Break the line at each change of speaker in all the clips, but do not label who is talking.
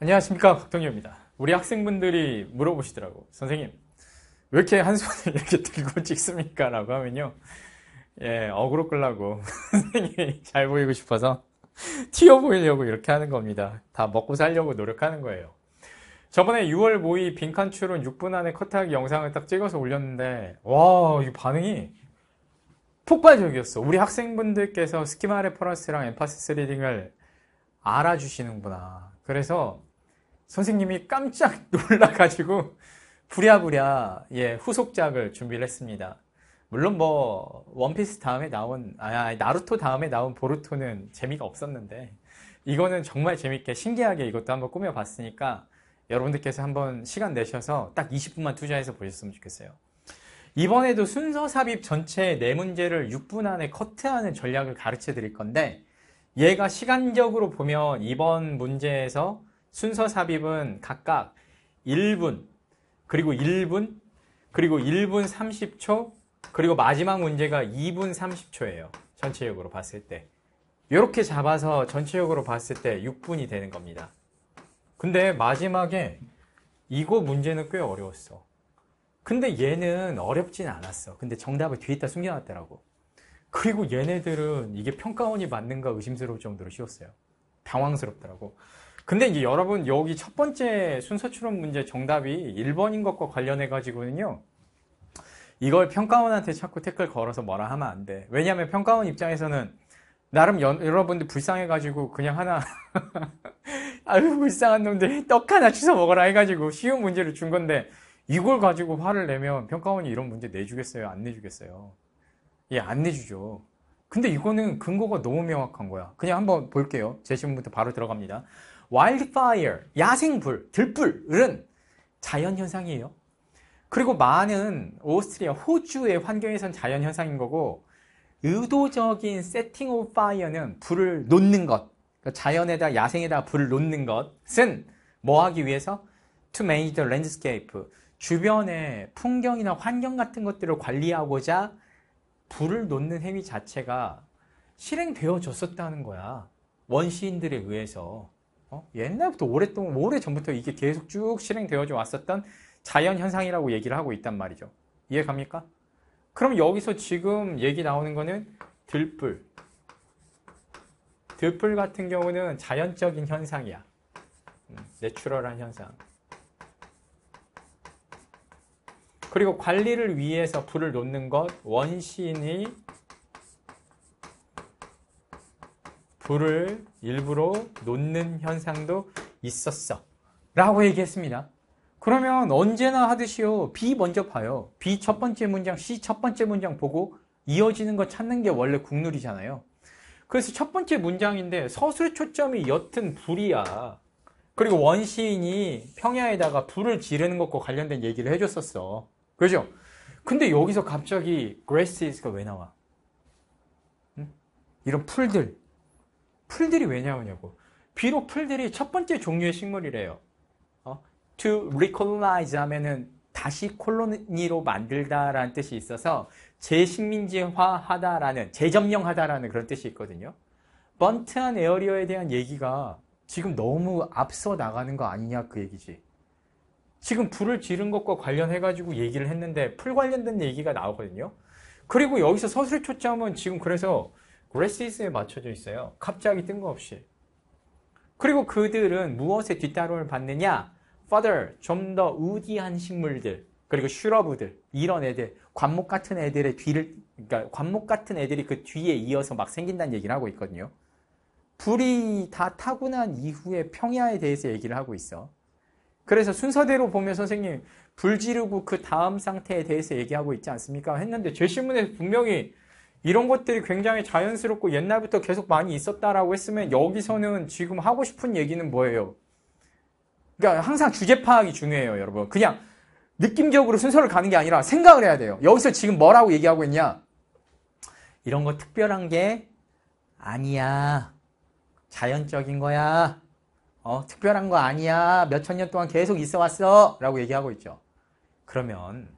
안녕하십니까 박동엽입니다 우리 학생분들이 물어보시더라고 선생님 왜 이렇게 한 손을 이렇게 들고 찍습니까? 라고 하면요 예 어그로 끌라고 선생님이 잘 보이고 싶어서 튀어 보이려고 이렇게 하는 겁니다 다 먹고 살려고 노력하는 거예요 저번에 6월 모의 빈칸 출론 6분 안에 커트하기 영상을 딱 찍어서 올렸는데 와이 반응이 폭발적이었어 우리 학생분들께서 스키마 레퍼런스랑 엠파시스 리딩을 알아주시는구나 그래서 선생님이 깜짝 놀라가지고 부랴부랴 예, 후속작을 준비를 했습니다. 물론 뭐 원피스 다음에 나온 아 나루토 다음에 나온 보루토는 재미가 없었는데 이거는 정말 재밌게 신기하게 이것도 한번 꾸며봤으니까 여러분들께서 한번 시간 내셔서 딱 20분만 투자해서 보셨으면 좋겠어요. 이번에도 순서 삽입 전체 4문제를 6분 안에 커트하는 전략을 가르쳐 드릴 건데 얘가 시간적으로 보면 이번 문제에서 순서 삽입은 각각 1분, 그리고 1분, 그리고 1분 30초, 그리고 마지막 문제가 2분 30초예요. 전체적으로 봤을 때. 이렇게 잡아서 전체적으로 봤을 때 6분이 되는 겁니다. 근데 마지막에 이거 문제는 꽤 어려웠어. 근데 얘는 어렵진 않았어. 근데 정답을 뒤에 다 숨겨놨더라고. 그리고 얘네들은 이게 평가원이 맞는가 의심스러울 정도로 쉬웠어요. 당황스럽더라고. 근데 이제 여러분 여기 첫 번째 순서 추론 문제 정답이 1번인 것과 관련해 가지고는요. 이걸 평가원한테 자꾸 댓글 걸어서 뭐라 하면 안 돼. 왜냐하면 평가원 입장에서는 나름 여, 러분들 불쌍해가지고 그냥 하나 아유 불쌍한 놈들 떡 하나 주워 먹어라 해가지고 쉬운 문제를 준 건데 이걸 가지고 화를 내면 평가원이 이런 문제 내주겠어요? 안 내주겠어요? 예, 안 내주죠. 근데 이거는 근거가 너무 명확한 거야. 그냥 한번 볼게요. 제시문부터 바로 들어갑니다. wildfire, 야생불, 들불은 자연현상이에요. 그리고 많은 오스트리아, 호주의 환경에선 자연현상인 거고 의도적인 setting of fire는 불을 놓는 것, 그러니까 자연에다, 야생에다 불을 놓는 것은 뭐 하기 위해서? to manage the landscape, 주변의 풍경이나 환경 같은 것들을 관리하고자 불을 놓는 행위 자체가 실행되어졌었다는 거야. 원시인들에 의해서. 어? 옛날부터 오랫동안 오래 전부터 이게 계속 쭉 실행되어져 왔었던 자연 현상이라고 얘기를 하고 있단 말이죠. 이해 갑니까? 그럼 여기서 지금 얘기 나오는 거는 들풀. 들풀 같은 경우는 자연적인 현상이야. 음, 내추럴한 현상. 그리고 관리를 위해서 불을 놓는 것, 원시인이 불을 일부러 놓는 현상도 있었어. 라고 얘기했습니다. 그러면 언제나 하듯이요. B 먼저 봐요. B 첫 번째 문장, C 첫 번째 문장 보고 이어지는 거 찾는 게 원래 국룰이잖아요. 그래서 첫 번째 문장인데 서술 초점이 옅은 불이야. 그리고 원시인이 평야에다가 불을 지르는 것과 관련된 얘기를 해줬었어. 그죠? 근데 여기서 갑자기 grasses가 왜 나와? 응? 이런 풀들, 풀들이 왜냐하냐고 비록 풀들이 첫 번째 종류의 식물이래요. 어? To recolonize 하면은 다시 콜로니로 만들다라는 뜻이 있어서 재식민지화하다라는 재점령하다라는 그런 뜻이 있거든요. 번트한 에어리어에 대한 얘기가 지금 너무 앞서 나가는 거 아니냐 그 얘기지. 지금 불을 지른 것과 관련해가지고 얘기를 했는데 풀 관련된 얘기가 나오거든요. 그리고 여기서 서술 초점은 지금 그래서 그레시스에 맞춰져 있어요. 갑자기 뜬금없이. 그리고 그들은 무엇에 뒷다름을 받느냐? Father, 좀 더 우디한 식물들, 그리고 슈러브들, 이런 애들, 관목 같은 애들의 뒤를, 그러니까 관목 같은 애들이 그 뒤에 이어서 막 생긴다는 얘기를 하고 있거든요. 불이 다 타고난 이후에 평야에 대해서 얘기를 하고 있어. 그래서 순서대로 보면 선생님, 불 지르고 그 다음 상태에 대해서 얘기하고 있지 않습니까? 했는데, 제 신문에서 분명히 이런 것들이 굉장히 자연스럽고 옛날부터 계속 많이 있었다라고 했으면 여기서는 지금 하고 싶은 얘기는 뭐예요? 그러니까 항상 주제 파악이 중요해요, 여러분. 그냥 느낌적으로 순서를 가는 게 아니라 생각을 해야 돼요. 여기서 지금 뭐라고 얘기하고 있냐? 이런 거 특별한 게 아니야. 자연적인 거야. 어, 특별한 거 아니야. 몇 천 년 동안 계속 있어 왔어. 라고 얘기하고 있죠. 그러면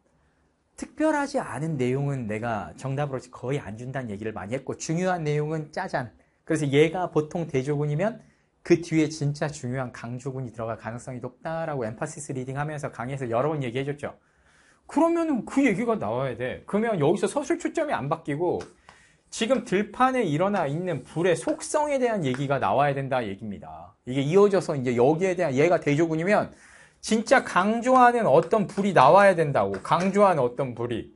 특별하지 않은 내용은 내가 정답으로 거의 안 준다는 얘기를 많이 했고 중요한 내용은 짜잔. 그래서 얘가 보통 대조군이면 그 뒤에 진짜 중요한 강조군이 들어갈 가능성이 높다라고 엠파시스 리딩 하면서 강의에서 여러 번 얘기해 줬죠. 그러면 그 얘기가 나와야 돼. 그러면 여기서 서술 초점이 안 바뀌고 지금 들판에 일어나 있는 불의 속성에 대한 얘기가 나와야 된다 얘기입니다. 이게 이어져서 이제 여기에 대한 얘가 대조군이면 진짜 강조하는 어떤 불이 나와야 된다고. 강조하는 어떤 불이.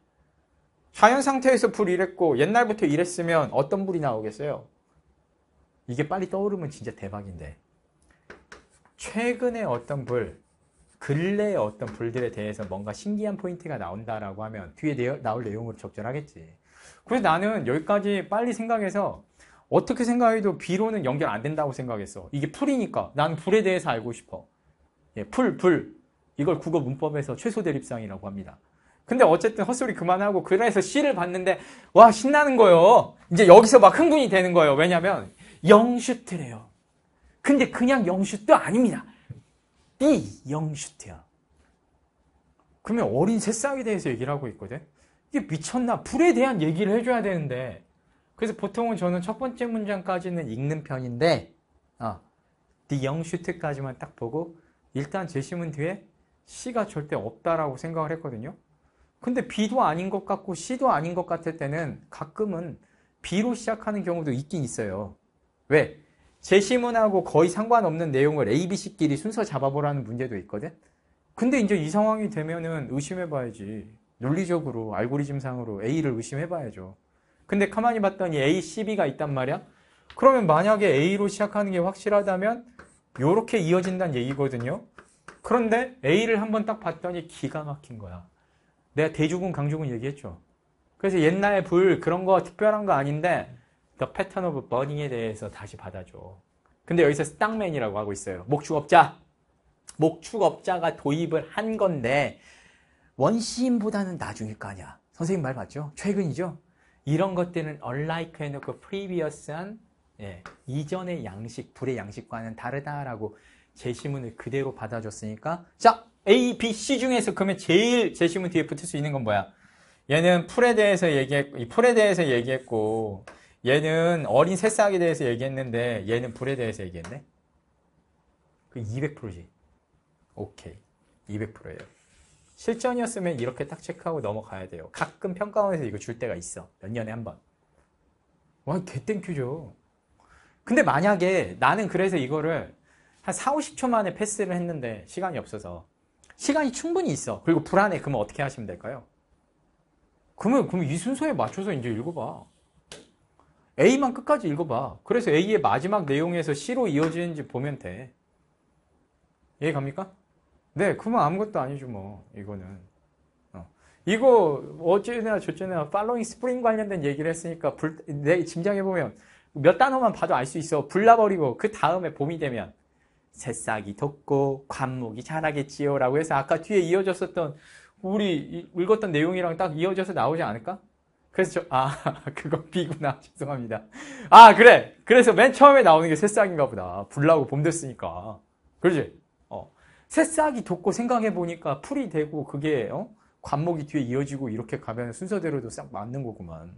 자연 상태에서 불 이랬고 옛날부터 이랬으면 어떤 불이 나오겠어요? 이게 빨리 떠오르면 진짜 대박인데. 최근에 어떤 불, 근래의 어떤 불들에 대해서 뭔가 신기한 포인트가 나온다라고 하면 뒤에 내, 나올 내용으로 적절하겠지. 그래서 나는 여기까지 빨리 생각해서 어떻게 생각해도 비로는 연결 안 된다고 생각했어. 이게 풀이니까. 난 불에 대해서 알고 싶어. 예, 풀, 불 이걸 국어 문법에서 최소 대립상이라고 합니다. 근데 어쨌든 헛소리 그만하고 그래서 시를 봤는데 와 신나는 거예요. 이제 여기서 막 흥분이 되는 거예요. 왜냐하면 영슈트래요. 근데 그냥 영슈트 아닙니다. 이 영슈트야. 그러면 어린 새싹에 대해서 얘기를 하고 있거든. 이게 미쳤나? 불에 대한 얘기를 해줘야 되는데. 그래서 보통은 저는 첫 번째 문장까지는 읽는 편인데, 아, 어, the y 까지만딱 보고 일단 재심은 뒤에 C가 절대 없다라고 생각을 했거든요. 근데 B도 아닌 것 같고 C도 아닌 것 같을 때는 가끔은 B로 시작하는 경우도 있긴 있어요. 왜? 재심문하고 거의 상관없는 내용을 A, B, C끼리 순서 잡아보라는 문제도 있거든? 근데 이제 이 상황이 되면은 의심해봐야지. 논리적으로, 알고리즘상으로 A를 의심해봐야죠. 근데 가만히 봤더니 A, C, B가 있단 말이야? 그러면 만약에 A로 시작하는 게 확실하다면 요렇게 이어진다는 얘기거든요. 그런데 A를 한번 딱 봤더니 기가 막힌 거야. 내가 대주군, 강주군 얘기했죠. 그래서 옛날에 불 그런 거 특별한 거 아닌데 더 패턴 오브 버닝에 대해서 다시 받아줘. 근데 여기서 스탕맨이라고 하고 있어요. 목축업자. 목축업자가 도입을 한 건데 원시인보다는 나중일 거 아니야. 선생님 말 맞죠? 최근이죠? 이런 것들은 unlike 해놓고 previous한 예, 이전의 양식, 불의 양식과는 다르다라고 제시문을 그대로 받아줬으니까 자, A, B, C 중에서 그러면 제일 제시문 뒤에 붙을 수 있는 건 뭐야? 얘는 풀에 대해서 얘기했고, 이 풀에 대해서 얘기했고 얘는 어린 새싹에 대해서 얘기했는데 얘는 불에 대해서 얘기했네? 그 200%지. 오케이. 200%예요. 실전이었으면 이렇게 딱 체크하고 넘어가야 돼요. 가끔 평가원에서 이거 줄 때가 있어. 몇 년에 한 번. 와, 개땡큐죠. 근데 만약에 나는 그래서 이거를 한 4, 50초 만에 패스를 했는데 시간이 없어서 시간이 충분히 있어. 그리고 불안해. 그러면 어떻게 하시면 될까요? 그러면 그럼 이 순서에 맞춰서 이제 읽어봐. A만 끝까지 읽어봐. 그래서 A의 마지막 내용에서 C로 이어지는지 보면 돼. 이해 갑니까? 네, 그러면 아무것도 아니죠 뭐 이거는. 어. 이거 어째나 저째나 팔로잉 스프링 관련된 얘기를 했으니까 불, 내 짐작해 보면 몇 단어만 봐도 알 수 있어. 불나버리고 그 다음에 봄이 되면 새싹이 돋고 관목이 자라겠지요 라고 해서 아까 뒤에 이어졌었던 우리 읽었던 내용이랑 딱 이어져서 나오지 않을까? 그래서 저, 아 그거 비구나 죄송합니다 아 그래 그래서 맨 처음에 나오는 게 새싹인가 보다 불나고 봄 됐으니까 그렇지 어 새싹이 돋고 생각해 보니까 풀이 되고 그게 어? 관목이 뒤에 이어지고 이렇게 가면 순서대로도 싹 맞는 거구만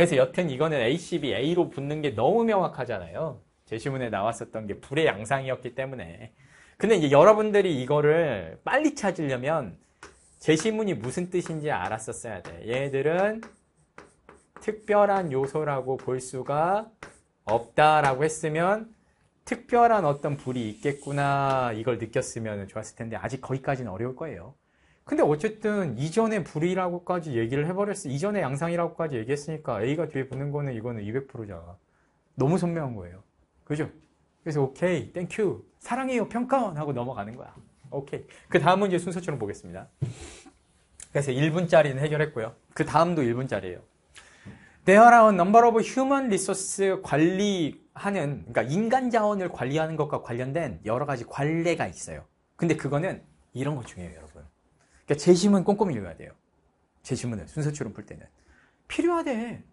그래서 여튼 이거는 ACB A로 붙는 게 너무 명확하잖아요. 제시문에 나왔었던 게 불의 양상이었기 때문에. 근데 이제 여러분들이 이거를 빨리 찾으려면 제시문이 무슨 뜻인지 알았었어야 돼. 얘들은 특별한 요소라고 볼 수가 없다라고 했으면 특별한 어떤 불이 있겠구나 이걸 느꼈으면 좋았을 텐데 아직 거기까지는 어려울 거예요. 근데 어쨌든 이전에 불이라고까지 얘기를 해버렸어. 이전에 양상이라고까지 얘기했으니까 A가 뒤에 붙는 거는 이거는 200%잖아. 너무 선명한 거예요. 그죠? 그래서 오케이, 땡큐, 사랑해요, 평가원 하고 넘어가는 거야. 오케이. 그 다음 은이제 순서처럼 보겠습니다. 그래서 1분짜리는 해결했고요. 그 다음도 1분짜리예요. There are a number of human resource s 관리하는, 그러니까 인간 자원을 관리하는 것과 관련된 여러 가지 관례가 있어요. 근데 그거는 이런 것중에요 여러분. 그러니까 재심은 꼼꼼히 읽어야 돼요. 재심문을 순서처럼 풀 때는 필요하대.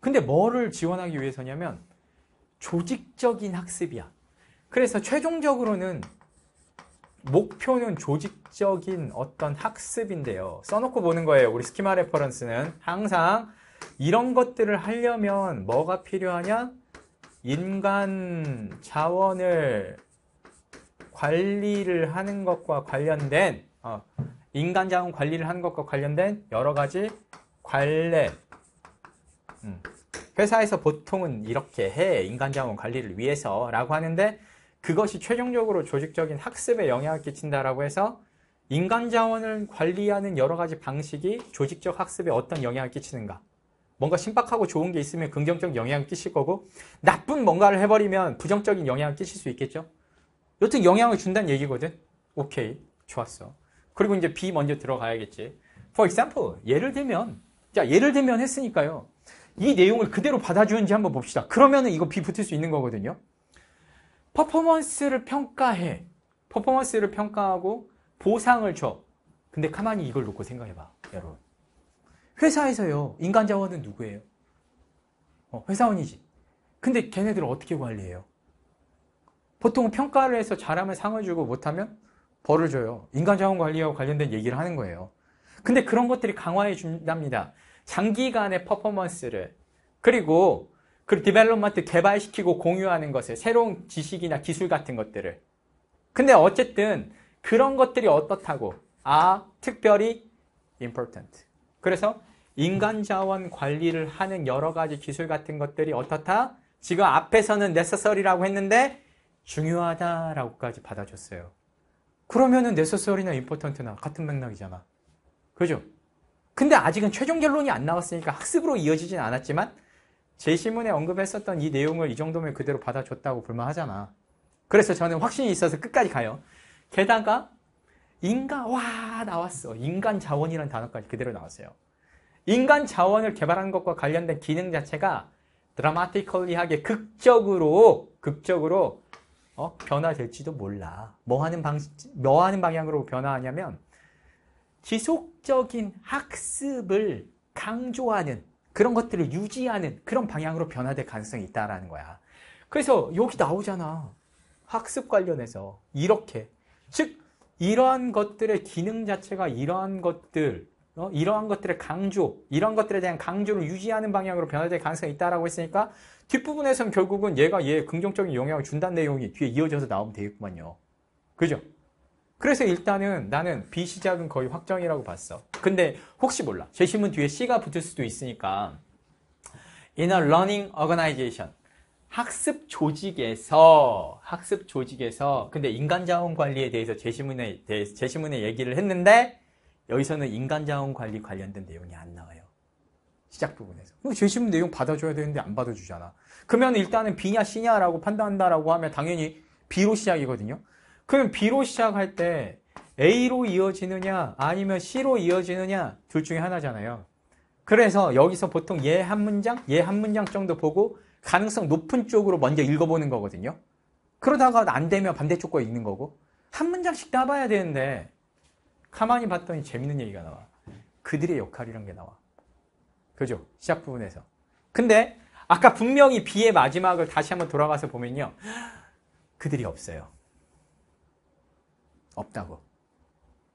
근데 뭐를 지원하기 위해서냐면 조직적인 학습이야. 그래서 최종적으로는 목표는 조직적인 어떤 학습인데요. 써놓고 보는 거예요. 우리 스키마 레퍼런스는 항상 이런 것들을 하려면 뭐가 필요하냐? 인간 자원을 관리를 하는 것과 관련된 어, 인간 자원 관리를 하는 것과 관련된 여러 가지 관례 음. 회사에서 보통은 이렇게 해 인간 자원 관리를 위해서 라고 하는데 그것이 최종적으로 조직적인 학습에 영향을 끼친다라고 해서 인간 자원을 관리하는 여러 가지 방식이 조직적 학습에 어떤 영향을 끼치는가 뭔가 신박하고 좋은 게 있으면 긍정적 영향을 끼칠 거고 나쁜 뭔가를 해버리면 부정적인 영향을 끼칠 수 있겠죠 여튼 영향을 준다는 얘기거든 오케이 좋았어 그리고 이제 b 먼저 들어가야겠지. For example, 예를 들면, 자, 예를 들면 했으니까요. 이 내용을 그대로 받아주는지 한번 봅시다. 그러면은 이거 b 붙을 수 있는 거거든요. 퍼포먼스를 평가해. 퍼포먼스를 평가하고 보상을 줘. 근데 가만히 이걸 놓고 생각해봐, 여러분. 회사에서요, 인간 자원은 누구예요? 어, 회사원이지. 근데 걔네들을 어떻게 관리해요? 보통 평가를 해서 잘하면 상을 주고 못하면 벌을 줘요. 인간자원 관리와 관련된 얘기를 하는 거예요. 근데 그런 것들이 강화해 준답니다. 장기간의 퍼포먼스를 그리고 그 디벨롭먼트 개발시키고 공유하는 것에 새로운 지식이나 기술 같은 것들을 근데 어쨌든 그런 것들이 어떻다고 아 특별히 important 그래서 인간 자원 관리를 하는 여러 가지 기술 같은 것들이 어떻다 지금 앞에서는 necessary라고 했는데 중요하다라고까지 받아줬어요 그러면은 네서서리나 임포턴트나 같은 맥락이잖아. 그죠? 근데 아직은 최종 결론이 안 나왔으니까 학습으로 이어지진 않았지만 제 신문에 언급했었던 이 내용을 이 정도면 그대로 받아줬다고 볼만하잖아. 그래서 저는 확신이 있어서 끝까지 가요. 게다가 인간 와 나왔어. 인간 자원이라는 단어까지 그대로 나왔어요. 인간 자원을 개발한 것과 관련된 기능 자체가 드라마티컬리하게 극적으로 극적으로 어? 변화될지도 몰라. 뭐 하는 방, 식뭐 하는 방향으로 변화하냐면, 지속적인 학습을 강조하는 그런 것들을 유지하는 그런 방향으로 변화될 가능성이 있다라는 거야. 그래서 여기 나오잖아. 학습 관련해서 이렇게 즉 이러한 것들의 기능 자체가 이러한 것들 어? 이러한 것들의 강조, 이런 것들에 대한 강조를 유지하는 방향으로 변화될 가능성이 있다라고 했으니까 뒷부분에선 결국은 얘가 얘 긍정적인 영향을 준다는 내용이 뒤에 이어져서 나오면 되겠구만요. 그죠? 그래서 일단은 나는 B 시작은 거의 확정이라고 봤어. 근데 혹시 몰라. 제시문 뒤에 C가 붙을 수도 있으니까 In a learning organization 학습 조직에서 학습 조직에서 근데 인간 자원 관리에 대해서 제시문에 대해 제시문에 얘기를 했는데 여기서는 인간자원 관리 관련된 내용이 안 나와요. 시작 부분에서. 뭐 죄신은 내용 받아줘야 되는데 안 받아주잖아. 그러면 일단은 B냐 C냐라고 판단한다라고 하면 당연히 B로 시작이거든요. 그럼 B로 시작할 때 A로 이어지느냐 아니면 C로 이어지느냐 둘 중에 하나잖아요. 그래서 여기서 보통 얘한 예 문장, 얘한 예 문장 정도 보고 가능성 높은 쪽으로 먼저 읽어보는 거거든요. 그러다가 안 되면 반대쪽 거 읽는 거고 한 문장씩 따봐야 되는데 가만히 봤더니 재밌는 얘기가 나와. 그들의 역할이란 게 나와. 그죠? 시작 부분에서. 근데 아까 분명히 비의 마지막을 다시 한번 돌아가서 보면요. 그들이 없어요. 없다고.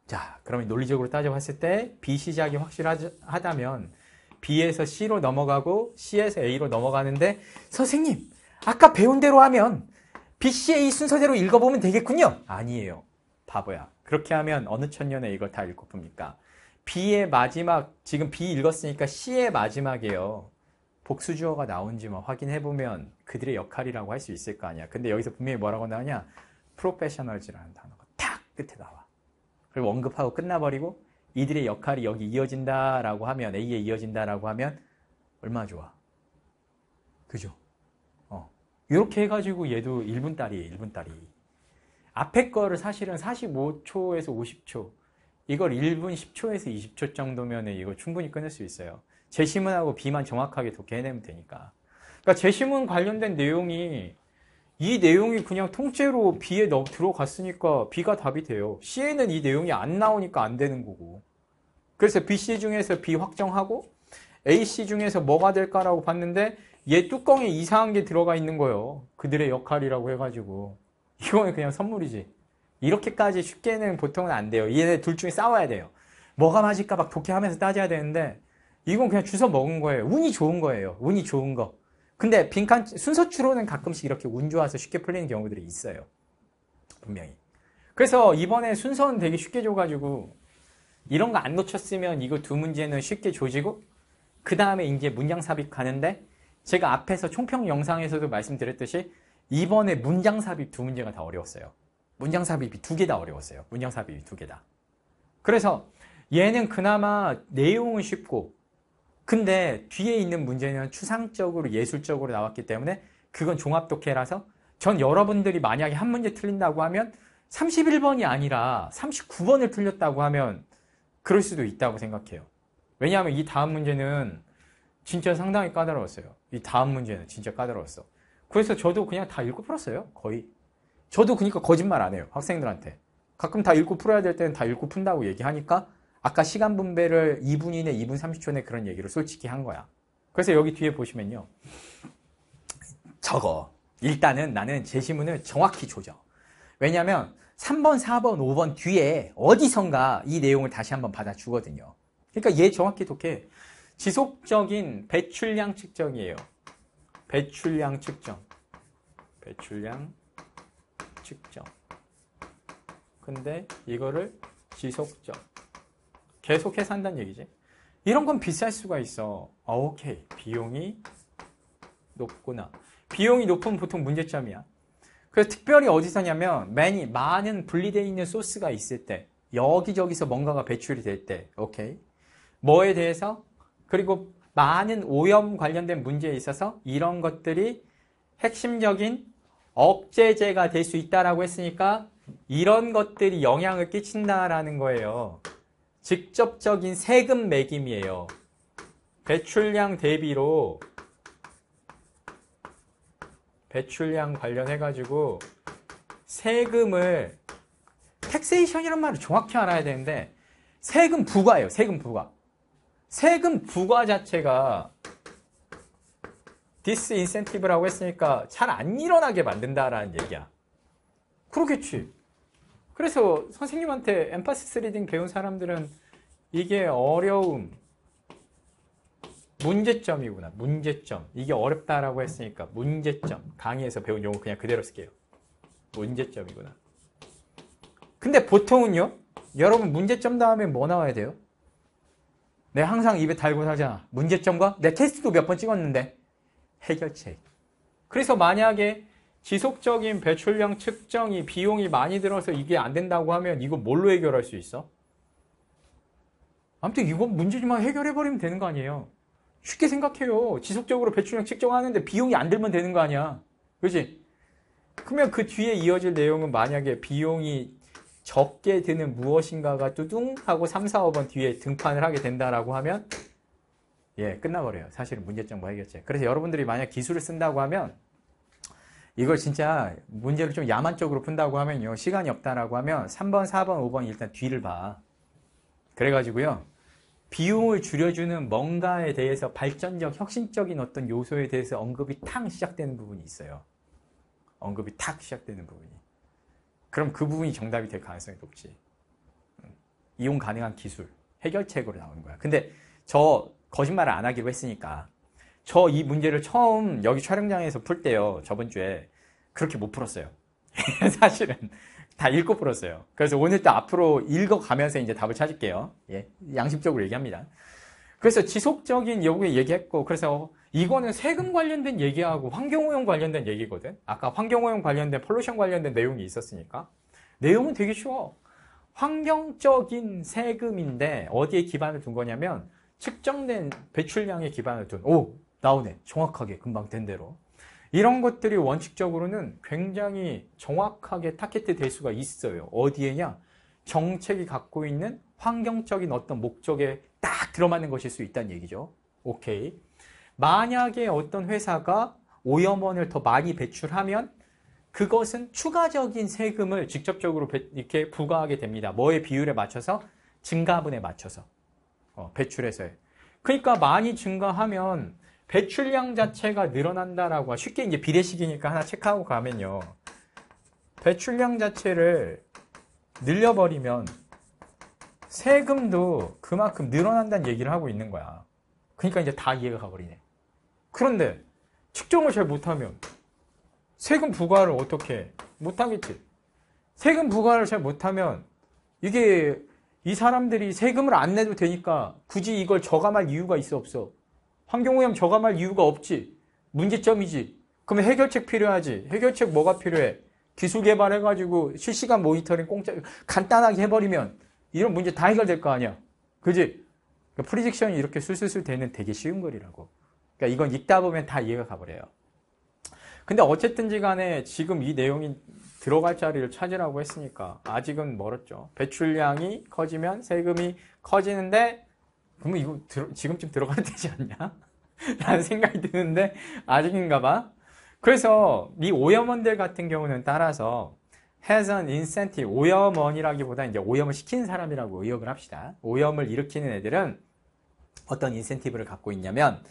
자, 그러면 논리적으로 따져봤을 때 B 시작이 확실하다면 B에서 C로 넘어가고 C에서 A로 넘어가는데 선생님, 아까 배운 대로 하면 B, C, A 순서대로 읽어보면 되겠군요. 아니에요. 바보야. 그렇게 하면 어느 천년에 이걸 다 읽고 봅니까? B의 마지막, 지금 B 읽었으니까 C의 마지막이에요. 복수주어가 나온지만 뭐 확인해보면 그들의 역할이라고 할 수 있을 거 아니야. 근데 여기서 분명히 뭐라고 나오냐? 프로페셔널즈라는 단어가 탁 끝에 나와. 그리고 언급하고 끝나버리고 이들의 역할이 여기 이어진다라고 하면, A에 이어진다라고 하면 얼마나 좋아. 그죠? 어. 이렇게 해가지고 얘도 1분 딸이에요, 1분 딸이. 앞에 거를 사실은 45초에서 50초 이걸 1분 10초에서 20초 정도면 이거 충분히 끊을 수 있어요. 재심문하고비만 정확하게 독해내면 되니까. 그러니까 제시문 관련된 내용이 이 내용이 그냥 통째로 B에 들어갔으니까 B가 답이 돼요. C에는 이 내용이 안 나오니까 안 되는 거고. 그래서 BC 중에서 B 확정하고 AC 중에서 뭐가 될까라고 봤는데 얘 뚜껑에 이상한 게 들어가 있는 거예요. 그들의 역할이라고 해가지고. 이거는 그냥 선물이지. 이렇게까지 쉽게는 보통은 안 돼요. 얘네 둘 중에 싸워야 돼요. 뭐가 맞을까 막 독해하면서 따져야 되는데 이건 그냥 주워 먹은 거예요. 운이 좋은 거예요. 운이 좋은 거. 근데 빈칸 순서 추로는 가끔씩 이렇게 운 좋아서 쉽게 풀리는 경우들이 있어요. 분명히. 그래서 이번에 순서는 되게 쉽게 줘가지고 이런 거 안 놓쳤으면 이거 두 문제는 쉽게 조지고 그 다음에 이제 문장 삽입 가는데 제가 앞에서 총평 영상에서도 말씀드렸듯이 이번에 문장 삽입 두 문제가 다 어려웠어요. 문장 삽입이 두 개 다 어려웠어요. 문장 삽입이 두 개 다. 그래서 얘는 그나마 내용은 쉽고 근데 뒤에 있는 문제는 추상적으로 예술적으로 나왔기 때문에 그건 종합독해라서 전 여러분들이 만약에 한 문제 틀린다고 하면 31번이 아니라 39번을 틀렸다고 하면 그럴 수도 있다고 생각해요. 왜냐하면 이 다음 문제는 진짜 상당히 까다로웠어요. 이 다음 문제는 진짜 까다로웠어. 그래서 저도 그냥 다 읽고 풀었어요. 거의. 저도 그러니까 거짓말 안 해요. 학생들한테. 가끔 다 읽고 풀어야 될 때는 다 읽고 푼다고 얘기하니까 아까 시간 분배를 2분 이내, 2분 30초 내 그런 얘기를 솔직히 한 거야. 그래서 여기 뒤에 보시면요. 저거. 일단은 나는 제시문을 정확히 조져. 왜냐면 하 3번, 4번, 5번 뒤에 어디선가 이 내용을 다시 한번 받아주거든요. 그러니까 얘 정확히 독해. 지속적인 배출량 측정이에요. 배출량 측정. 배출량 측정 근데 이거를 지속적 계속해서 한다는 얘기지 이런 건 비쌀 수가 있어 아, 오케이 비용이 높구나 비용이 높은 보통 문제점이야 그래서 특별히 어디서냐면 많이 많은 분리되어 있는 소스가 있을 때 여기저기서 뭔가가 배출이 될 때 오케이 뭐에 대해서 그리고 많은 오염 관련된 문제에 있어서 이런 것들이 핵심적인 억제제가 될 수 있다라고 했으니까 이런 것들이 영향을 끼친다라는 거예요. 직접적인 세금 매김이에요. 배출량 대비로 배출량 관련해가지고 세금을 텍세이션이란 말을 정확히 알아야 되는데 세금 부과예요. 세금 부과. 세금 부과 자체가 디스인센티브라고 했으니까 잘 안 일어나게 만든다라는 얘기야. 그렇겠지. 그래서 선생님한테 엠파시스 리딩 배운 사람들은 이게 어려움, 문제점이구나. 문제점. 이게 어렵다라고 했으니까 문제점. 강의에서 배운 용어 그냥 그대로 쓸게요. 문제점이구나. 근데 보통은요. 여러분 문제점 다음에 뭐 나와야 돼요? 내가 항상 입에 달고 살잖아. 문제점과 내 테스트도 몇 번 찍었는데 해결책. 그래서 만약에 지속적인 배출량 측정이 비용이 많이 들어서 이게 안 된다고 하면 이거 뭘로 해결할 수 있어? 아무튼 이건 문제지만 해결해버리면 되는 거 아니에요. 쉽게 생각해요. 지속적으로 배출량 측정하는데 비용이 안 들면 되는 거 아니야. 그렇지? 그러면 그 뒤에 이어질 내용은 만약에 비용이 적게 드는 무엇인가가 뚜둥 하고 3, 4, 5번 뒤에 등판을 하게 된다라고 하면 예, 끝나버려요. 사실은 문제점 뭐 해결책. 그래서 여러분들이 만약 기술을 쓴다고 하면 이걸 진짜 문제를 좀 야만적으로 푼다고 하면요. 시간이 없다라고 하면 3번, 4번, 5번 일단 뒤를 봐. 그래가지고요. 비용을 줄여주는 뭔가에 대해서 발전적, 혁신적인 어떤 요소에 대해서 언급이 탕 시작되는 부분이 있어요. 언급이 탁 시작되는 부분이. 그럼 그 부분이 정답이 될 가능성이 높지. 음. 이용 가능한 기술, 해결책으로 나오는 거야. 근데 저 거짓말을 안 하기로 했으니까. 저 이 문제를 처음 여기 촬영장에서 풀 때요. 저번 주에 그렇게 못 풀었어요. 사실은 다 읽고 풀었어요. 그래서 오늘 또 앞으로 읽어가면서 이제 답을 찾을게요. 예, 양심적으로 얘기합니다. 그래서 지속적인 요구 에 얘기했고 그래서 이거는 세금 관련된 얘기하고 환경오염 관련된 얘기거든. 아까 환경오염 관련된 폴루션 관련된 내용이 있었으니까 내용은 되게 쉬워. 환경적인 세금인데 어디에 기반을 둔 거냐면 측정된 배출량에 기반을 둔, 오, 나오네. 정확하게, 금방 된 대로. 이런 것들이 원칙적으로는 굉장히 정확하게 타겟이 될 수가 있어요. 어디에냐? 정책이 갖고 있는 환경적인 어떤 목적에 딱 들어맞는 것일 수 있다는 얘기죠. 오케이. 만약에 어떤 회사가 오염 원을 더 많이 배출하면 그것은 추가적인 세금을 직접적으로 이렇게 부과하게 됩니다. 뭐의 비율에 맞춰서? 증가분에 맞춰서. 어, 배출에서요. 그러니까 많이 증가하면 배출량 자체가 늘어난다라고 쉽게 이제 비례식이니까 하나 체크하고 가면요. 배출량 자체를 늘려버리면 세금도 그만큼 늘어난다는 얘기를 하고 있는 거야. 그러니까 이제 다 이해가 가버리네. 그런데 측정을 잘 못하면 세금 부과를 어떻게 못하겠지. 세금 부과를 잘 못하면 이게 이 사람들이 세금을 안 내도 되니까 굳이 이걸 저감할 이유가 있어 없어. 환경오염 저감할 이유가 없지. 문제점이지. 그러면 해결책 필요하지. 해결책 뭐가 필요해? 기술 개발해가지고 실시간 모니터링 공짜 간단하게 해버리면 이런 문제 다 해결될 거 아니야. 그지? 그러니까 프리젝션이 이렇게 술술술 되는 되게 쉬운 거리라고. 그러니까 이건 읽다 보면 다 이해가 가버려요. 근데 어쨌든지 간에 지금 이 내용이 들어갈 자리를 찾으라고 했으니까 아직은 멀었죠. 배출량이 커지면 세금이 커지는데 그러면 이거 들어, 지금쯤 들어가야 되지 않냐? 라는 생각이 드는데 아직인가 봐. 그래서 이 오염원들 같은 경우는 따라서 has an incentive, 오염원이라기보다 이제 오염을 시킨 사람이라고 의역을 합시다. 오염을 일으키는 애들은 어떤 인센티브를 갖고 있냐면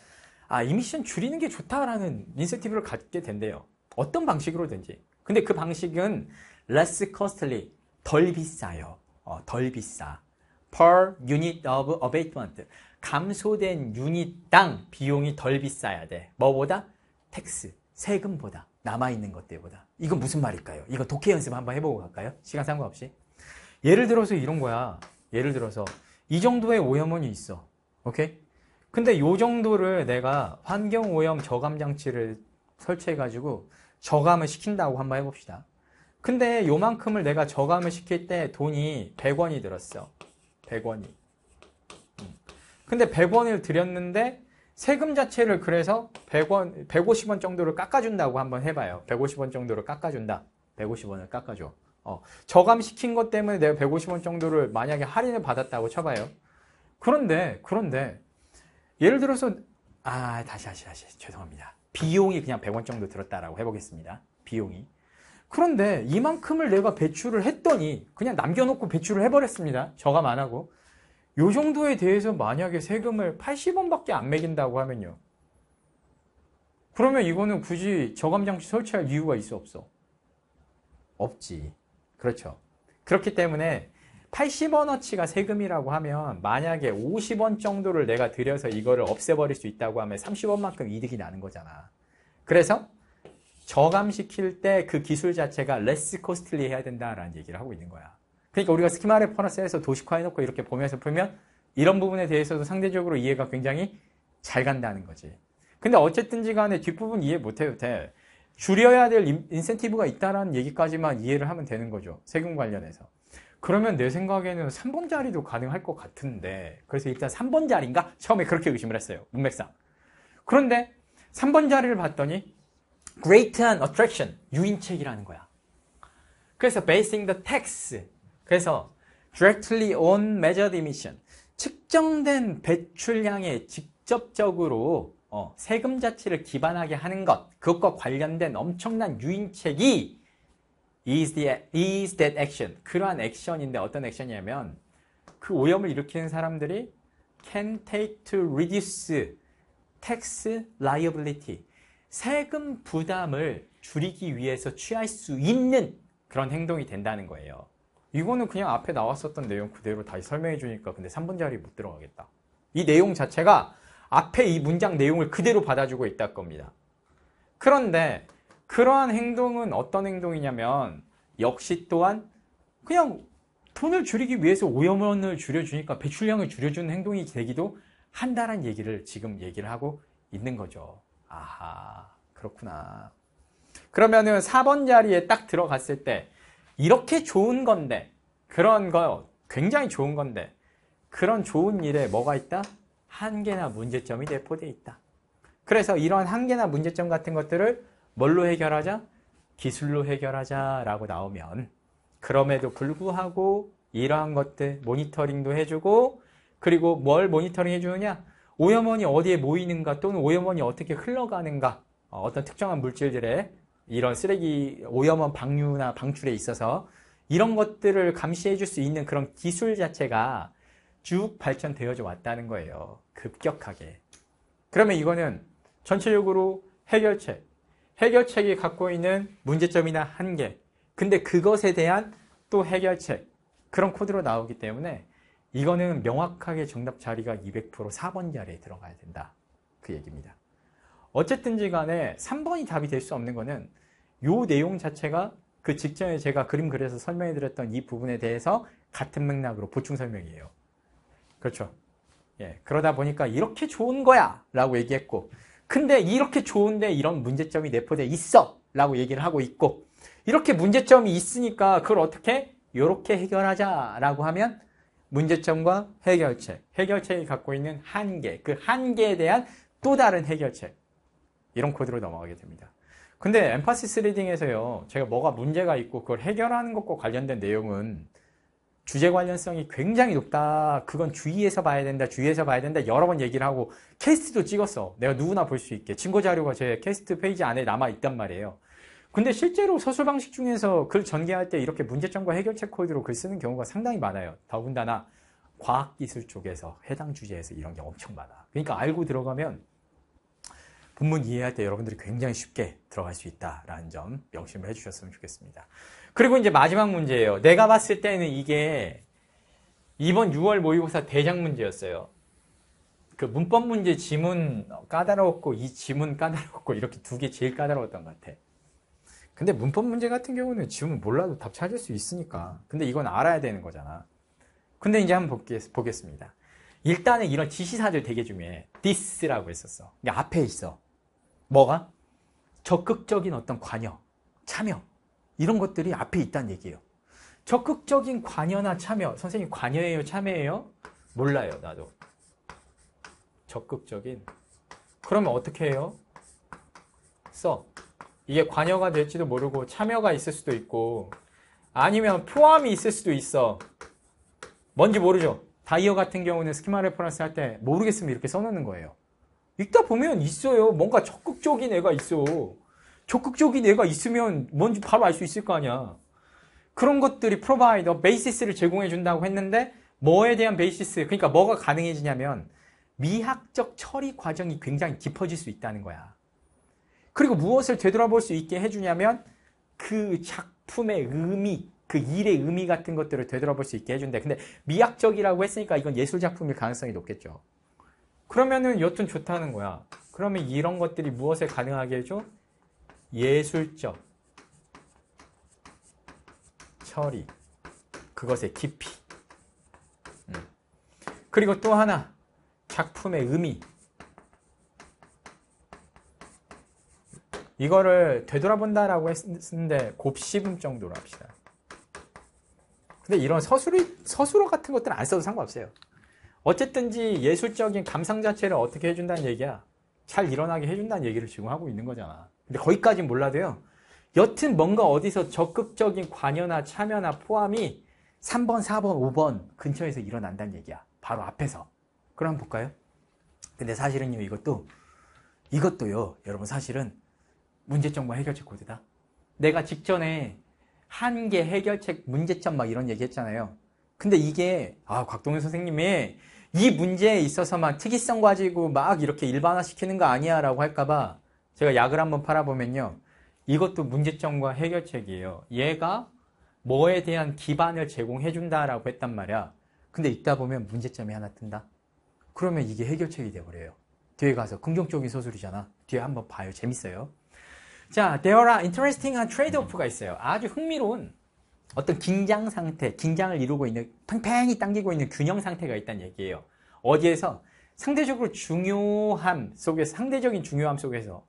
아, 이미션 줄이는 게 좋다라는 인센티브를 갖게 된대요. 어떤 방식으로든지. 근데 그 방식은 less costly, 덜 비싸요. 어, 덜 비싸. per unit of abatement. 감소된 유닛당 비용이 덜 비싸야 돼. 뭐보다? 텍스, 세금보다, 남아있는 것들보다. 이건 무슨 말일까요? 이거 독해 연습 한번 해보고 갈까요? 시간 상관없이. 예를 들어서 이런 거야. 예를 들어서 이 정도의 오염원이 있어. 오케이? 근데 요 정도를 내가 환경오염 저감 장치를 설치해가지고 저감을 시킨다고 한번 해봅시다. 근데 요만큼을 내가 저감을 시킬 때 돈이 100원이 들었어. 100원이. 음. 근데 100원을 드렸는데 세금 자체를 그래서 100원, 150원 정도를 깎아준다고 한번 해봐요. 150원 정도를 깎아준다. 150원을 깎아줘. 어, 저감시킨 것 때문에 내가 150원 정도를 만약에 할인을 받았다고 쳐봐요. 그런데, 그런데, 예를 들어서, 아, 다시, 다시, 다시, 죄송합니다. 비용이 그냥 100원 정도 들었다라고 해보겠습니다. 비용이. 그런데 이만큼을 내가 배출을 했더니 그냥 남겨놓고 배출을 해버렸습니다. 저감 안 하고. 요 정도에 대해서 만약에 세금을 80원밖에 안 매긴다고 하면요. 그러면 이거는 굳이 저감장치 설치할 이유가 있어 없어? 없지. 그렇죠. 그렇기 때문에 80원어치가 세금이라고 하면 만약에 50원 정도를 내가 들여서 이거를 없애버릴 수 있다고 하면 30원만큼 이득이 나는 거잖아. 그래서 저감시킬 때 그 기술 자체가 레스 코스틀리 해야 된다라는 얘기를 하고 있는 거야. 그러니까 우리가 스키마 레퍼런스에서 도식화해놓고 이렇게 보면서 보면 이런 부분에 대해서도 상대적으로 이해가 굉장히 잘 간다는 거지. 근데 어쨌든지 간에 뒷부분 이해 못해도 돼. 줄여야 될 인센티브가 있다라는 얘기까지만 이해를 하면 되는 거죠. 세금 관련해서. 그러면 내 생각에는 3번 자리도 가능할 것 같은데 그래서 일단 3번 자리인가? 처음에 그렇게 의심을 했어요. 문맥상. 그런데 3번 자리를 봤더니 Great한 Attraction, 유인책이라는 거야. 그래서 Basing the Tax, 그래서 Directly on Measured Emission, 측정된 배출량에 직접적으로 어, 세금 자체를 기반하게 하는 것, 그것과 관련된 엄청난 유인책이 is, the, is that action. 그러한 액션인데 어떤 액션이냐면 그 오염을 일으키는 사람들이 can take to reduce tax liability. 세금 부담을 줄이기 위해서 취할 수 있는 그런 행동이 된다는 거예요. 이거는 그냥 앞에 나왔었던 내용 그대로 다시 설명해 주니까 근데 3분짜리 못 들어가겠다. 이 내용 자체가 앞에 이 문장 내용을 그대로 받아주고 있다 겁니다. 그런데 그러한 행동은 어떤 행동이냐면 역시 또한 그냥 돈을 줄이기 위해서 오염원을 줄여주니까 배출량을 줄여주는 행동이 되기도 한다는 얘기를 지금 얘기를 하고 있는 거죠. 아하, 그렇구나. 그러면은 4번 자리에 딱 들어갔을 때 이렇게 좋은 건데 그런 거 굉장히 좋은 건데 그런 좋은 일에 뭐가 있다? 한계나 문제점이 내포되어 있다. 그래서 이러한 한계나 문제점 같은 것들을 뭘로 해결하자? 기술로 해결하자라고 나오면 그럼에도 불구하고 이러한 것들 모니터링도 해주고 그리고 뭘 모니터링 해주느냐? 오염원이 어디에 모이는가 또는 오염원이 어떻게 흘러가는가 어, 어떤 특정한 물질들의 이런 쓰레기 오염원 방류나 방출에 있어서 이런 것들을 감시해 줄 수 있는 그런 기술 자체가 쭉 발전되어져 왔다는 거예요. 급격하게. 그러면 이거는 전체적으로 해결책, 해결책이 갖고 있는 문제점이나 한계, 근데 그것에 대한 또 해결책, 그런 코드로 나오기 때문에 이거는 명확하게 정답 자리가 200% 4번 자리에 들어가야 된다. 그 얘기입니다. 어쨌든지 간에 3번이 답이 될 수 없는 거는 요 내용 자체가 그 직전에 제가 그림 그려서 설명해 드렸던 이 부분에 대해서 같은 맥락으로 보충 설명이에요. 그렇죠. 예, 그러다 보니까 이렇게 좋은 거야 라고 얘기했고 근데 이렇게 좋은데 이런 문제점이 내포되어 있어 라고 얘기를 하고 있고 이렇게 문제점이 있으니까 그걸 어떻게 이렇게 해결하자 라고 하면 문제점과 해결책 해결책이 갖고 있는 한계 그 한계에 대한 또 다른 해결책 이런 코드로 넘어가게 됩니다 근데 엠파시스 리딩에서요 제가 뭐가 문제가 있고 그걸 해결하는 것과 관련된 내용은 주제 관련성이 굉장히 높다. 그건 주의해서 봐야 된다. 주의해서 봐야 된다. 여러 번 얘기를 하고 캐스트도 찍었어. 내가 누구나 볼 수 있게. 증거 자료가 제 캐스트 페이지 안에 남아 있단 말이에요. 근데 실제로 서술 방식 중에서 글 전개할 때 이렇게 문제점과 해결책 코드로 글 쓰는 경우가 상당히 많아요. 더군다나 과학기술 쪽에서 해당 주제에서 이런 게 엄청 많아. 그러니까 알고 들어가면 본문 이해할 때 여러분들이 굉장히 쉽게 들어갈 수 있다라는 점 명심을 해주셨으면 좋겠습니다. 그리고 이제 마지막 문제예요. 내가 봤을 때는 이게 이번 6월 모의고사 대장 문제였어요. 그 문법 문제 지문 까다로웠고 이 지문 까다로웠고 이렇게 두 개 제일 까다로웠던 것 같아. 근데 문법 문제 같은 경우는 지문 몰라도 답 찾을 수 있으니까. 근데 이건 알아야 되는 거잖아. 근데 이제 한번 보겠, 습니다 일단은 이런 지시사들 되게 중요해. this라고 했었어. 앞에 있어. 뭐가? 적극적인 어떤 관여, 참여. 이런 것들이 앞에 있다는 얘기예요. 적극적인 관여나 참여. 선생님 관여예요? 참여예요? 몰라요. 나도. 적극적인. 그러면 어떻게 해요? 써. 이게 관여가 될지도 모르고 참여가 있을 수도 있고 아니면 포함이 있을 수도 있어. 뭔지 모르죠. 다이어 같은 경우는 스키마 레퍼런스 할 때 모르겠으면 이렇게 써놓는 거예요. 읽다 보면 있어요. 뭔가 적극적인 애가 있어. 적극적인 애가 있으면 뭔지 바로 알 수 있을 거 아니야. 그런 것들이 프로바이더, 베이시스를 어, 제공해 준다고 했는데 뭐에 대한 베이시스, 그러니까 뭐가 가능해지냐면 미학적 처리 과정이 굉장히 깊어질 수 있다는 거야. 그리고 무엇을 되돌아볼 수 있게 해주냐면 그 작품의 의미, 그 일의 의미 같은 것들을 되돌아볼 수 있게 해준대. 근데 미학적이라고 했으니까 이건 예술 작품일 가능성이 높겠죠. 그러면은 여튼 좋다는 거야. 그러면 이런 것들이 무엇에 가능하게 해줘? 예술적 처리 그것의 깊이 음. 그리고 또 하나 작품의 의미 이거를 되돌아본다라고 했는데 곱씹음 정도로 합시다. 근데 이런 서술이, 서술어 같은 것들은 안 써도 상관없어요. 어쨌든지 예술적인 감상 자체를 어떻게 해준다는 얘기야. 잘 일어나게 해준다는 얘기를 지금 하고 있는 거잖아. 근데 거기까진 몰라도요. 여튼 뭔가 어디서 적극적인 관여나 참여나 포함이 3번, 4번, 5번 근처에서 일어난다는 얘기야. 바로 앞에서. 그럼 한번 볼까요? 근데 사실은요, 이것도, 이것도요, 여러분 사실은 문제점과 뭐 해결책 코드다. 내가 직전에 한계 해결책 문제점 막 이런 얘기 했잖아요. 근데 이게, 아, 곽동현 선생님이 이 문제에 있어서막 특이성 가지고 막 이렇게 일반화 시키는 거 아니야 라고 할까봐 제가 약을 한번 팔아보면요. 이것도 문제점과 해결책이에요. 얘가 뭐에 대한 기반을 제공해준다라고 했단 말이야. 근데 읽다 보면 문제점이 하나 뜬다. 그러면 이게 해결책이 돼버려요. 뒤에 가서 긍정적인 소설이잖아. 뒤에 한번 봐요. 재밌어요. 자, there are interesting trade-off가 있어요. 아주 흥미로운 어떤 긴장 상태, 긴장을 이루고 있는 팽팽히 당기고 있는 균형 상태가 있다는 얘기예요. 어디에서 상대적으로 중요함 속에서 상대적인 중요함 속에서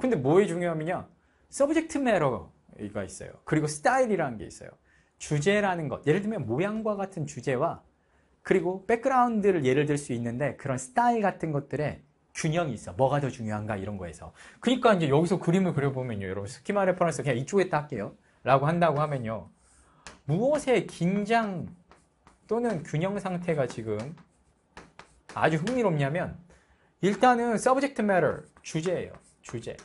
근데 뭐에 중요함이냐? 서브젝트 매러가 있어요. 그리고 스타일이라는 게 있어요. 주제라는 것, 예를 들면 모양과 같은 주제와 그리고 백그라운드를 예를 들 수 있는데 그런 스타일 같은 것들에 균형이 있어. 뭐가 더 중요한가 이런 거에서. 그러니까 이제 여기서 그림을 그려보면요. 여러분 스키마 레퍼런스 그냥 이쪽에다 할게요. 라고 한다고 하면요. 무엇의 긴장 또는 균형 상태가 지금 아주 흥미롭냐면 일단은 subject matter 주제예요. 주제.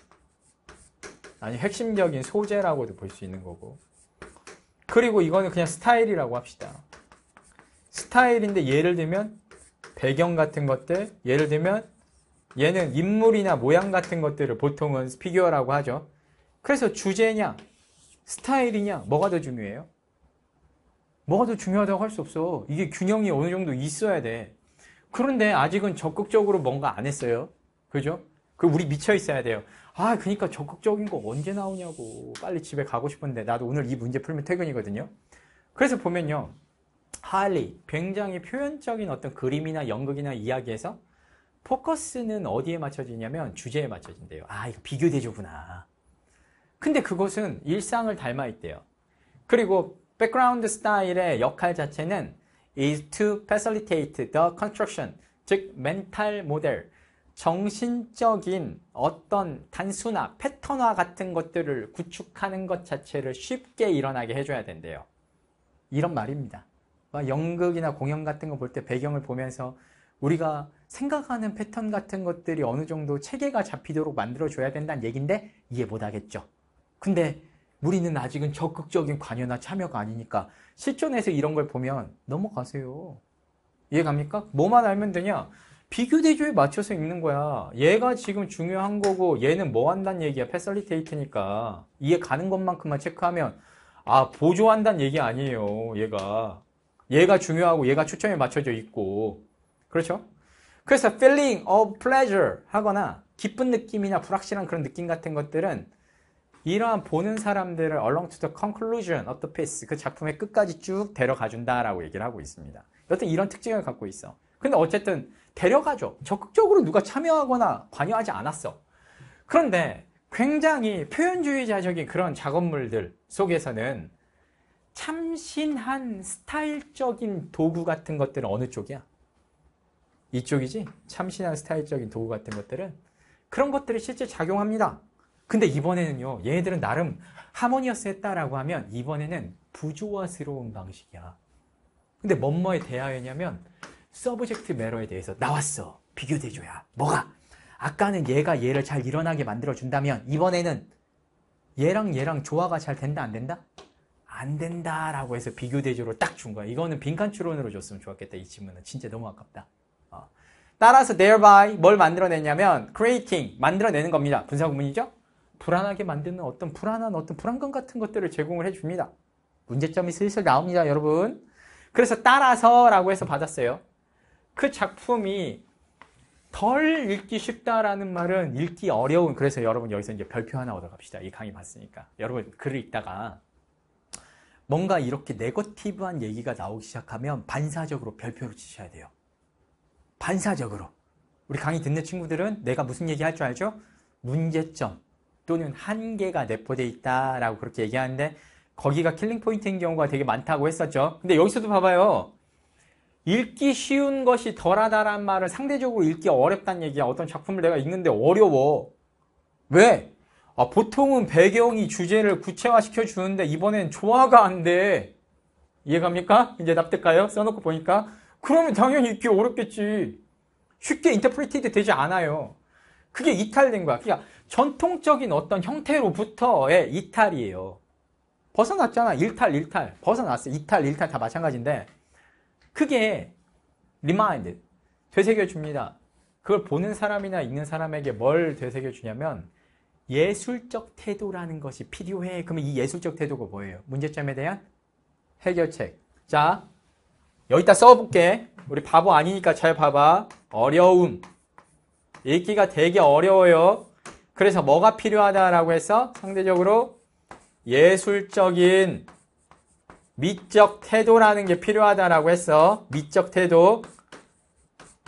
아니 핵심적인 소재라고도 볼 수 있는 거고 그리고 이거는 그냥 스타일이라고 합시다. 스타일인데 예를 들면 배경 같은 것들 예를 들면 얘는 인물이나 모양 같은 것들을 보통은 피규어라고 하죠. 그래서 주제냐 스타일이냐 뭐가 더 중요해요? 뭐가 더 중요하다고 할 수 없어. 이게 균형이 어느 정도 있어야 돼. 그런데 아직은 적극적으로 뭔가 안 했어요. 그죠? 그 우리 미쳐 있어야 돼요. 아 그러니까 적극적인 거 언제 나오냐고 빨리 집에 가고 싶은데 나도 오늘 이 문제 풀면 퇴근이거든요 그래서 보면요 할리 굉장히 표현적인 어떤 그림이나 연극이나 이야기에서 포커스는 어디에 맞춰지냐면 주제에 맞춰진대요 아 이거 비교 대조구나 근데 그것은 일상을 닮아 있대요 그리고 백그라운드 스타일의 역할 자체는 is to facilitate the construction 즉 멘탈 모델 정신적인 어떤 단순화, 패턴화 같은 것들을 구축하는 것 자체를 쉽게 일어나게 해줘야 된대요. 이런 말입니다. 연극이나 공연 같은 거 볼 때 배경을 보면서 우리가 생각하는 패턴 같은 것들이 어느 정도 체계가 잡히도록 만들어줘야 된다는 얘긴데 이해 못하겠죠. 근데 우리는 아직은 적극적인 관여나 참여가 아니니까 실전에서 이런 걸 보면 넘어가세요. 이해 갑니까? 뭐만 알면 되냐? 비교 대조에 맞춰서 읽는 거야. 얘가 지금 중요한 거고 얘는 뭐 한다는 얘기야. 패설리테이트니까. 이해 가는 것만큼만 체크하면 아 보조한다는 얘기 아니에요. 얘가. 얘가 중요하고 얘가 초점에 맞춰져 있고. 그렇죠? 그래서 feeling of pleasure 하거나 기쁜 느낌이나 불확실한 그런 느낌 같은 것들은 이러한 보는 사람들을 along to the conclusion of the piece 그 작품의 끝까지 쭉 데려가 준다라고 얘기를 하고 있습니다. 여튼 이런 특징을 갖고 있어. 근데 어쨌든 데려가죠. 적극적으로 누가 참여하거나 관여하지 않았어. 그런데 굉장히 표현주의자적인 그런 작업물들 속에서는 참신한 스타일적인 도구 같은 것들은 어느 쪽이야? 이쪽이지? 참신한 스타일적인 도구 같은 것들은 그런 것들이 실제 작용합니다. 근데 이번에는요, 얘네들은 나름 하모니어스 했다라고 하면 이번에는 부조화스러운 방식이야. 근데 뭐뭐에 대하였냐면 서브젝트 매러에 대해서 나왔어. 비교대조야. 뭐가? 아까는 얘가 얘를 잘 일어나게 만들어준다면 이번에는 얘랑 얘랑 조화가 잘 된다 안 된다? 안 된다 라고 해서 비교대조로 딱 준 거야. 이거는 빈칸 추론으로 줬으면 좋았겠다. 이 질문은 진짜 너무 아깝다. 어. 따라서 thereby 뭘 만들어내냐면 creating 만들어내는 겁니다. 분사구문이죠? 불안하게 만드는 어떤 불안한 어떤 불안감 같은 것들을 제공을 해줍니다. 문제점이 슬슬 나옵니다. 여러분. 그래서 따라서 라고 해서 받았어요. 그 작품이 덜 읽기 쉽다라는 말은 읽기 어려운 그래서 여러분 여기서 이제 별표 하나 얻어갑시다. 이 강의 봤으니까 여러분 글을 읽다가 뭔가 이렇게 네거티브한 얘기가 나오기 시작하면 반사적으로 별표를 치셔야 돼요. 반사적으로 우리 강의 듣는 친구들은 내가 무슨 얘기 할 줄 알죠? 문제점 또는 한계가 내포되어 있다라고 그렇게 얘기하는데 거기가 킬링 포인트인 경우가 되게 많다고 했었죠. 근데 여기서도 봐봐요. 읽기 쉬운 것이 덜하다란 말을 상대적으로 읽기 어렵다는 얘기야. 어떤 작품을 내가 읽는데 어려워. 왜? 아, 보통은 배경이 주제를 구체화시켜 주는데 이번엔 조화가 안 돼. 이해갑니까? 이제 납득가요? 써놓고 보니까. 그러면 당연히 읽기 어렵겠지. 쉽게 인터프리티드 되지 않아요. 그게 이탈된 거야. 그러니까 전통적인 어떤 형태로부터의 이탈이에요. 벗어났잖아. 일탈, 일탈. 벗어났어. 이탈, 일탈 다 마찬가지인데. 그게 리마인드, 되새겨줍니다. 그걸 보는 사람이나 읽는 사람에게 뭘 되새겨주냐면 예술적 태도라는 것이 필요해. 그러면 이 예술적 태도가 뭐예요? 문제점에 대한 해결책. 자, 여기다 써볼게. 우리 바보 아니니까 잘 봐봐. 어려움. 읽기가 되게 어려워요. 그래서 뭐가 필요하다라고 해서 상대적으로 예술적인 미적 태도라는 게 필요하다라고 했어. 미적 태도.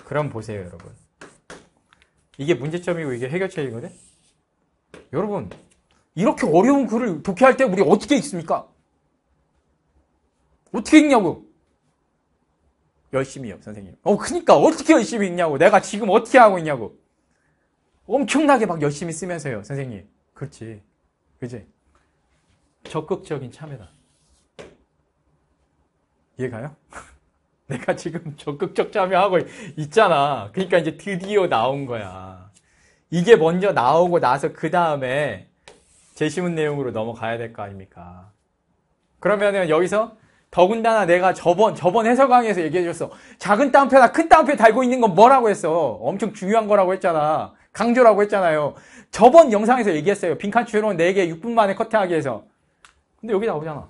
그럼 보세요, 여러분. 이게 문제점이고 이게 해결책이거든. 여러분, 이렇게 어려운 글을 독해할 때 우리 어떻게 읽습니까? 어떻게 읽냐고. 열심히요, 선생님. 어, 그니까 어떻게 열심히 읽냐고. 내가 지금 어떻게 하고 있냐고. 엄청나게 막 열심히 쓰면서요, 선생님. 그렇지. 그지? 적극적인 참여다. 얘가요? 내가 지금 적극적 참여하고 있잖아. 그러니까 이제 드디어 나온 거야. 이게 먼저 나오고 나서 그 다음에 제시문 내용으로 넘어가야 될 거 아닙니까? 그러면은 여기서 더군다나 내가 저번 저번 해설 강의에서 얘기해줬어. 작은 따옴표나 큰 따옴표 달고 있는 건 뭐라고 했어? 엄청 중요한 거라고 했잖아. 강조라고 했잖아요. 저번 영상에서 얘기했어요. 빈칸 추론 4개 6분 만에 커트하기 해서. 근데 여기 나오잖아.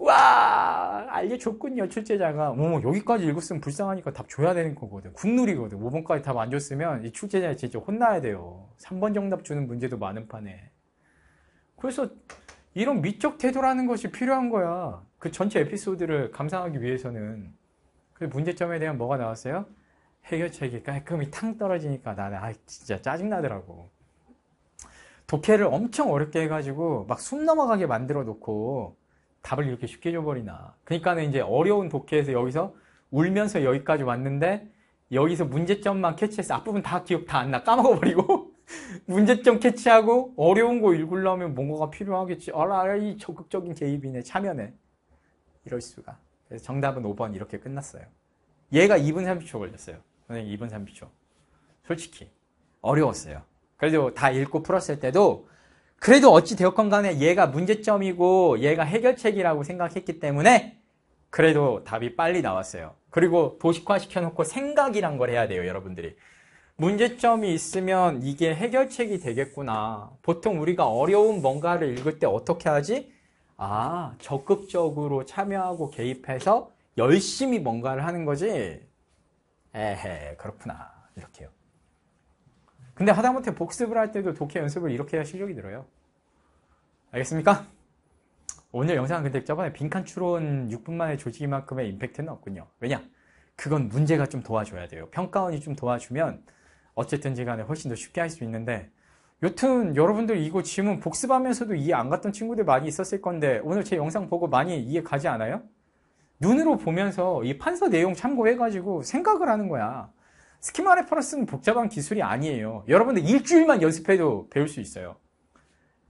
와 알려줬군요 출제자가 뭐 여기까지 읽었으면 불쌍하니까 답 줘야 되는 거거든 국룰이거든 5번까지 답 안 줬으면 이 출제자 진짜 혼나야 돼요 3번 정답 주는 문제도 많은 판에 그래서 이런 미적 태도라는 것이 필요한 거야 그 전체 에피소드를 감상하기 위해서는 그 문제점에 대한 뭐가 나왔어요? 해결책이 깔끔히 탕 떨어지니까 나는 아 진짜 짜증나더라고 독해를 엄청 어렵게 해가지고 막 숨 넘어가게 만들어 놓고 답을 이렇게 쉽게 줘버리나. 그러니까는 이제 어려운 독해에서 여기서 울면서 여기까지 왔는데 여기서 문제점만 캐치해서 앞부분 다 기억 다 안 나. 까먹어버리고 문제점 캐치하고 어려운 거 읽으려면 뭔가가 필요하겠지. 알라이 적극적인 개입이네. 참여네. 이럴 수가. 그래서 정답은 5번 이렇게 끝났어요. 얘가 2분 30초 걸렸어요. 선생님 2분 30초. 솔직히 어려웠어요. 그래도 다 읽고 풀었을 때도 그래도 어찌 되었건 간에 얘가 문제점이고 얘가 해결책이라고 생각했기 때문에 그래도 답이 빨리 나왔어요. 그리고 도식화 시켜놓고 생각이란 걸 해야 돼요, 여러분들이. 문제점이 있으면 이게 해결책이 되겠구나. 보통 우리가 어려운 뭔가를 읽을 때 어떻게 하지? 아, 적극적으로 참여하고 개입해서 열심히 뭔가를 하는 거지? 에헤, 그렇구나. 이렇게요. 근데 하다못해 복습을 할 때도 독해 연습을 이렇게 해야 실력이 늘어요. 알겠습니까? 오늘 영상은 근데 저번에 빈칸 추론 6분 만에 조직이만큼의 임팩트는 없군요. 왜냐? 그건 문제가 좀 도와줘야 돼요. 평가원이 좀 도와주면 어쨌든지 간에 훨씬 더 쉽게 할 수 있는데 여튼 여러분들 이거 지문 복습하면서도 이해 안 갔던 친구들 많이 있었을 건데 오늘 제 영상 보고 많이 이해 가지 않아요? 눈으로 보면서 이 판서 내용 참고해가지고 생각을 하는 거야. 스키마 레퍼런스는 복잡한 기술이 아니에요. 여러분들 일주일만 연습해도 배울 수 있어요.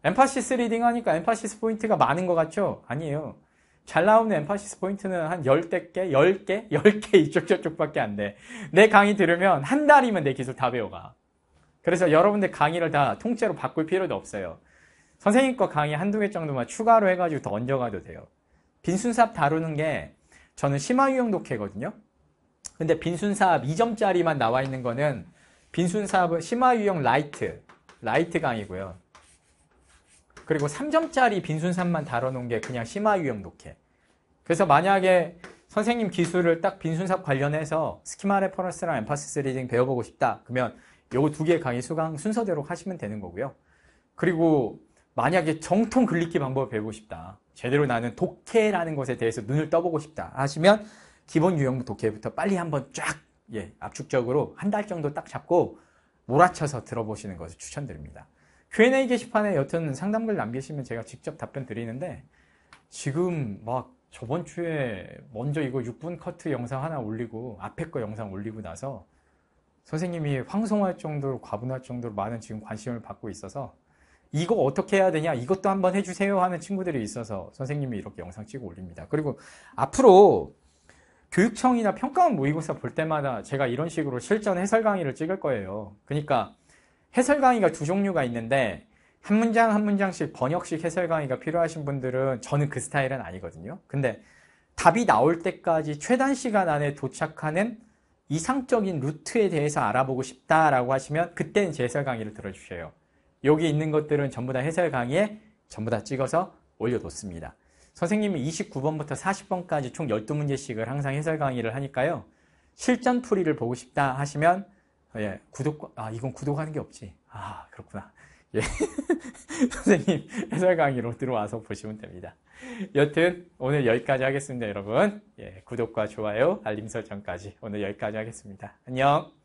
엠파시스 리딩 하니까 엠파시스 포인트가 많은 것 같죠? 아니에요. 잘 나오는 엠파시스 포인트는 한 10대 개, 10개, 10개 이쪽 저쪽밖에 안 돼. 내 강의 들으면 한 달이면 내 기술 다 배워가. 그래서 여러분들 강의를 다 통째로 바꿀 필요도 없어요. 선생님 거 강의 한두 개 정도만 추가로 해가지고 더 얹어가도 돼요. 빈순삽 다루는 게 저는 심화유형 독해거든요. 근데 빈순사업 2점짜리만 나와 있는 거는 빈순사업은 심화유형 라이트, 라이트 강이고요. 그리고 3점짜리 빈순산만 다뤄놓은 게 그냥 심화유형 독해. 그래서 만약에 선생님 기술을 딱 빈순삽 관련해서 스키마 레퍼런스랑 엠파시스 리딩 배워보고 싶다. 그러면 요거 두개 강의 수강 순서대로 하시면 되는 거고요. 그리고 만약에 정통 글리키 방법을 배우고 싶다. 제대로 나는 독해라는 것에 대해서 눈을 떠보고 싶다 하시면 기본 유형부터 개부터 빨리 한번 쫙 예, 압축적으로 한 달 정도 딱 잡고 몰아쳐서 들어보시는 것을 추천드립니다. Q&A 게시판에 여튼 상담글 남기시면 제가 직접 답변 드리는데 지금 막 저번 주에 먼저 이거 6분 커트 영상 하나 올리고 앞에 거 영상 올리고 나서 선생님이 황송할 정도로 과분할 정도로 많은 지금 관심을 받고 있어서 이거 어떻게 해야 되냐 이것도 한번 해주세요 하는 친구들이 있어서 선생님이 이렇게 영상 찍어 올립니다. 그리고 앞으로 교육청이나 평가원 모의고사 볼 때마다 제가 이런 식으로 실전 해설 강의를 찍을 거예요. 그러니까 해설 강의가 두 종류가 있는데 한 문장 한 문장씩 번역식 해설 강의가 필요하신 분들은 저는 그 스타일은 아니거든요. 근데 답이 나올 때까지 최단 시간 안에 도착하는 이상적인 루트에 대해서 알아보고 싶다라고 하시면 그때는 제 해설 강의를 들어주세요. 여기 있는 것들은 전부 다 해설 강의에 전부 다 찍어서 올려뒀습니다 선생님이 29번부터 40번까지 총 12문제씩을 항상 해설 강의를 하니까요. 실전 풀이를 보고 싶다 하시면 예, 구독, 아, 이건 구독하는 게 없지. 아, 그렇구나. 예. 선생님 해설 강의로 들어와서 보시면 됩니다. 여튼 오늘 여기까지 하겠습니다, 여러분. 예, 구독과 좋아요, 알림 설정까지 오늘 여기까지 하겠습니다. 안녕.